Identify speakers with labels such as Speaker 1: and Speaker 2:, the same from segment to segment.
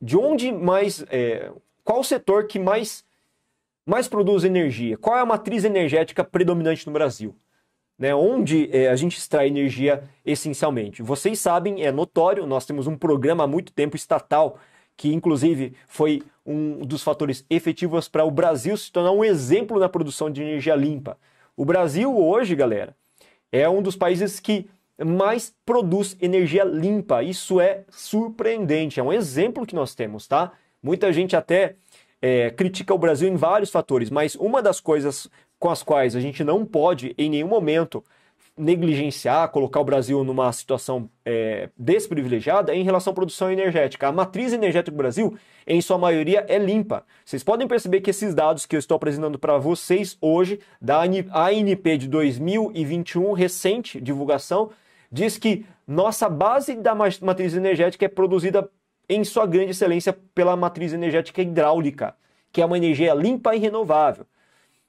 Speaker 1: De onde mais. É, qual o setor que mais, mais produz energia? Qual é a matriz energética predominante no Brasil? Né, onde é, a gente extrai energia essencialmente. Vocês sabem, é notório, nós temos um programa há muito tempo estatal, que inclusive foi um dos fatores efetivos para o Brasil se tornar um exemplo na produção de energia limpa. O Brasil hoje, galera, é um dos países que mais produz energia limpa. Isso é surpreendente, é um exemplo que nós temos, tá? Muita gente até é, critica o Brasil em vários fatores, mas uma das coisas com as quais a gente não pode, em nenhum momento, negligenciar, colocar o Brasil numa situação é, desprivilegiada em relação à produção energética. A matriz energética do Brasil, em sua maioria, é limpa. Vocês podem perceber que esses dados que eu estou apresentando para vocês hoje, da ANP de 2021, recente divulgação, diz que nossa base da matriz energética é produzida em sua grande excelência pela matriz energética hidráulica, que é uma energia limpa e renovável.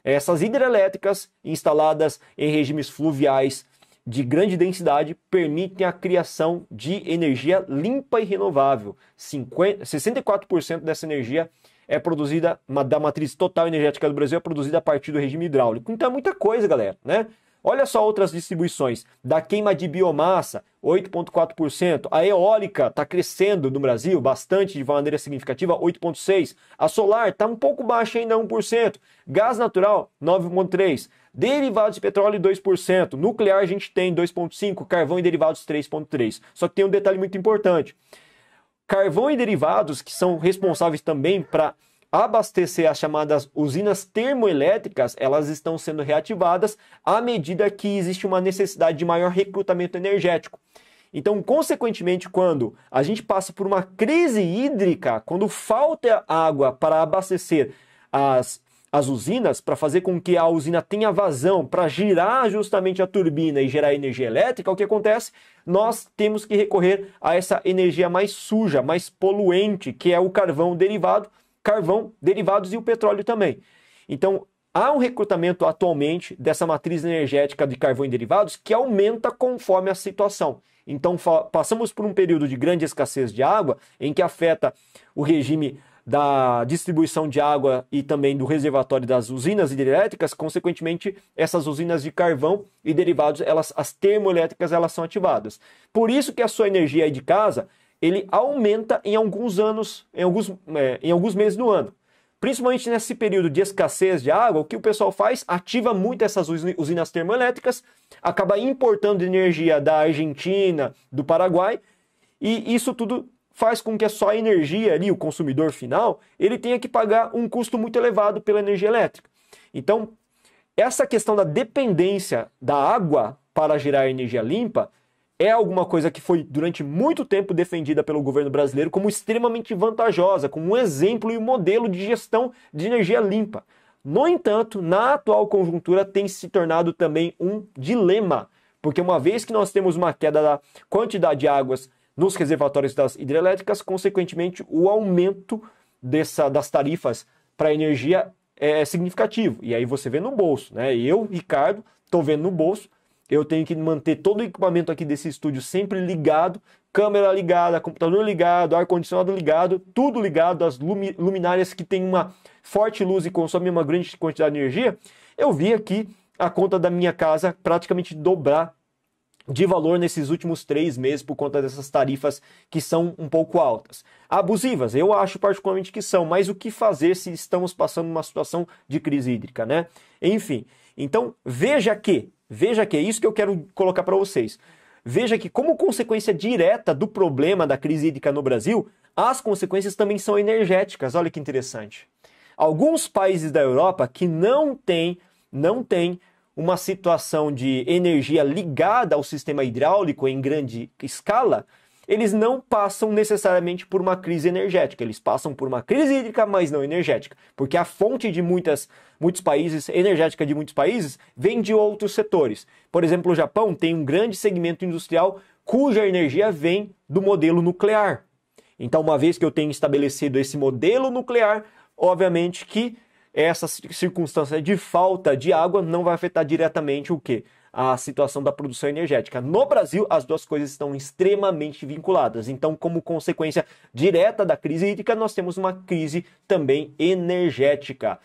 Speaker 1: Essas hidrelétricas instaladas em regimes fluviais de grande densidade permitem a criação de energia limpa e renovável. 50, 64% dessa energia é produzida, da matriz total energética do Brasil, é produzida a partir do regime hidráulico. Então é muita coisa, galera, né? Olha só outras distribuições. Da queima de biomassa, 8,4%. A eólica está crescendo no Brasil bastante, de maneira significativa, 8,6%. A solar está um pouco baixa ainda, 1%. Gás natural, 9,3%. Derivados de petróleo, 2%. Nuclear, a gente tem 2,5%. Carvão e derivados, 3,3%. Só que tem um detalhe muito importante. Carvão e derivados, que são responsáveis também para abastecer as chamadas usinas termoelétricas, elas estão sendo reativadas à medida que existe uma necessidade de maior recrutamento energético. Então, consequentemente, quando a gente passa por uma crise hídrica, quando falta água para abastecer as, as usinas, para fazer com que a usina tenha vazão, para girar justamente a turbina e gerar energia elétrica, o que acontece? Nós temos que recorrer a essa energia mais suja, mais poluente, que é o carvão derivado carvão, derivados e o petróleo também. Então, há um recrutamento atualmente dessa matriz energética de carvão e derivados que aumenta conforme a situação. Então, passamos por um período de grande escassez de água, em que afeta o regime da distribuição de água e também do reservatório das usinas hidrelétricas, consequentemente, essas usinas de carvão e derivados, elas, as termoelétricas, elas são ativadas. Por isso que a sua energia aí de casa ele aumenta em alguns anos, em alguns, é, em alguns meses do ano. Principalmente nesse período de escassez de água, o que o pessoal faz? Ativa muito essas usinas termoelétricas, acaba importando energia da Argentina, do Paraguai, e isso tudo faz com que só sua energia ali, o consumidor final, ele tenha que pagar um custo muito elevado pela energia elétrica. Então, essa questão da dependência da água para gerar energia limpa é alguma coisa que foi durante muito tempo defendida pelo governo brasileiro como extremamente vantajosa, como um exemplo e um modelo de gestão de energia limpa. No entanto, na atual conjuntura tem se tornado também um dilema, porque uma vez que nós temos uma queda da quantidade de águas nos reservatórios das hidrelétricas, consequentemente o aumento dessa, das tarifas para energia é significativo. E aí você vê no bolso, né? Eu, Ricardo, estou vendo no bolso eu tenho que manter todo o equipamento aqui desse estúdio sempre ligado, câmera ligada, computador ligado, ar-condicionado ligado, tudo ligado, as luminárias que tem uma forte luz e consomem uma grande quantidade de energia, eu vi aqui a conta da minha casa praticamente dobrar de valor nesses últimos três meses por conta dessas tarifas que são um pouco altas. Abusivas, eu acho particularmente que são, mas o que fazer se estamos passando uma situação de crise hídrica, né? Enfim, então veja que, veja que, é isso que eu quero colocar para vocês. Veja que, como consequência direta do problema da crise hídrica no Brasil, as consequências também são energéticas. Olha que interessante. Alguns países da Europa que não têm, não têm uma situação de energia ligada ao sistema hidráulico em grande escala, eles não passam necessariamente por uma crise energética. Eles passam por uma crise hídrica, mas não energética, porque a fonte de muitas, muitos países, energética de muitos países, vem de outros setores. Por exemplo, o Japão tem um grande segmento industrial cuja energia vem do modelo nuclear. Então, uma vez que eu tenho estabelecido esse modelo nuclear, obviamente que essa circunstância de falta de água não vai afetar diretamente o que? A situação da produção energética. No Brasil, as duas coisas estão extremamente vinculadas. Então, como consequência direta da crise hídrica, nós temos uma crise também energética.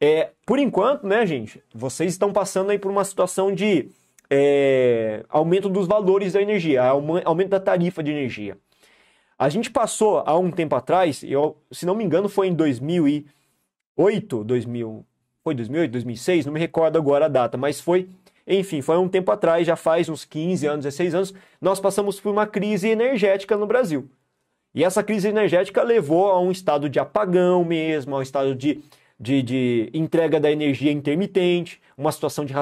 Speaker 1: É, por enquanto, né, gente? Vocês estão passando aí por uma situação de é, aumento dos valores da energia, aumento da tarifa de energia. A gente passou há um tempo atrás, eu, se não me engano, foi em 2000 e 2008, 2000, foi 2008, 2006, não me recordo agora a data, mas foi, enfim, foi um tempo atrás, já faz uns 15 anos, 16 anos, nós passamos por uma crise energética no Brasil. E essa crise energética levou a um estado de apagão mesmo, a um estado de, de, de entrega da energia intermitente, uma situação de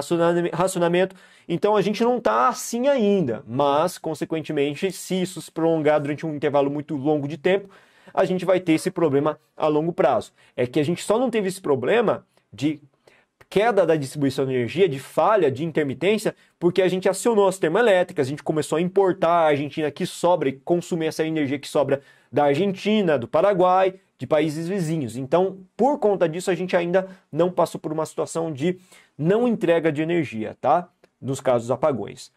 Speaker 1: racionamento. Então a gente não está assim ainda, mas, consequentemente, se isso se prolongar durante um intervalo muito longo de tempo, a gente vai ter esse problema a longo prazo. É que a gente só não teve esse problema de queda da distribuição de energia, de falha, de intermitência, porque a gente acionou as termoelétricas, a gente começou a importar a Argentina que sobra e consumir essa energia que sobra da Argentina, do Paraguai, de países vizinhos. Então, por conta disso, a gente ainda não passou por uma situação de não entrega de energia, tá? Nos casos apagões.